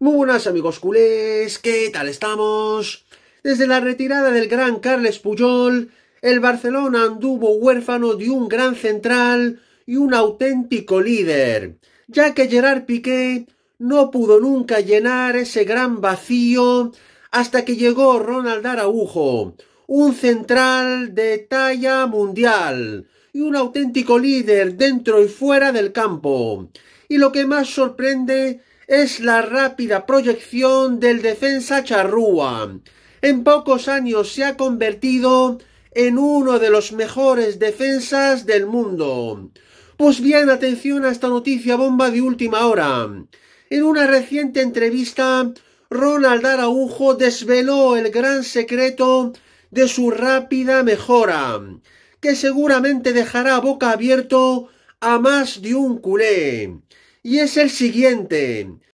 Muy buenas amigos culés, ¿qué tal estamos? Desde la retirada del gran Carles Puyol, el Barcelona anduvo huérfano de un gran central y un auténtico líder, ya que Gerard Piqué no pudo nunca llenar ese gran vacío hasta que llegó Ronald Araujo, un central de talla mundial, y un auténtico líder dentro y fuera del campo. Y lo que más sorprende es la rápida proyección del defensa charrúa. En pocos años se ha convertido en uno de los mejores defensas del mundo. Pues bien, atención a esta noticia bomba de última hora. En una reciente entrevista, Ronald Araujo desveló el gran secreto de su rápida mejora que seguramente dejará boca abierto a más de un culé. Y es el siguiente.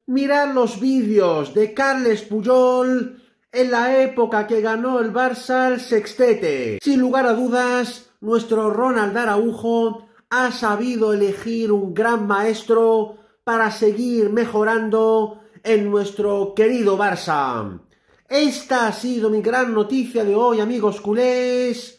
Mirad los vídeos de Carles Puyol en la época que ganó el Barça el sextete. Sin lugar a dudas, nuestro Ronald Araujo ha sabido elegir un gran maestro para seguir mejorando en nuestro querido Barça. Esta ha sido mi gran noticia de hoy, amigos culés.